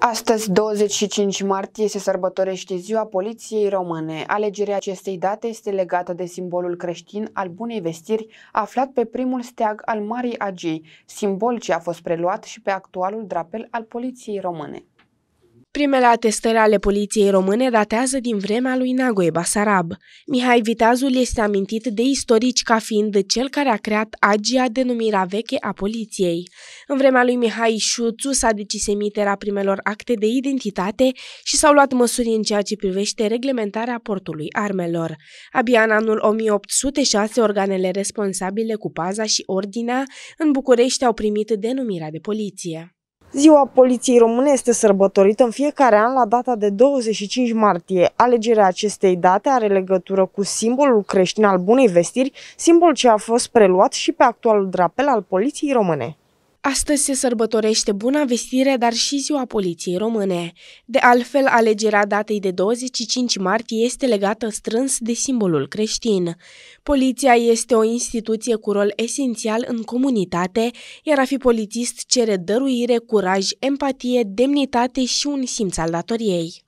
Astăzi, 25 martie, se sărbătorește Ziua Poliției Române. Alegerea acestei date este legată de simbolul creștin al bunei vestiri, aflat pe primul steag al Marii Agei, simbol ce a fost preluat și pe actualul drapel al Poliției Române. Primele atestări ale poliției române datează din vremea lui Nagoe Basarab. Mihai Viteazul este amintit de istorici ca fiind cel care a creat agia denumirea veche a poliției. În vremea lui Mihai Șuțu s-a decis emiterea primelor acte de identitate și s-au luat măsuri în ceea ce privește reglementarea portului armelor. Abia în anul 1806, organele responsabile cu paza și ordinea în București au primit denumirea de poliție. Ziua Poliției Române este sărbătorită în fiecare an la data de 25 martie. Alegerea acestei date are legătură cu simbolul creștin al bunei vestiri, simbol ce a fost preluat și pe actualul drapel al Poliției Române. Astăzi se sărbătorește Buna Vestire, dar și Ziua Poliției Române. De altfel, alegerea datei de 25 martie este legată strâns de simbolul creștin. Poliția este o instituție cu rol esențial în comunitate, iar a fi polițist cere dăruire, curaj, empatie, demnitate și un simț al datoriei.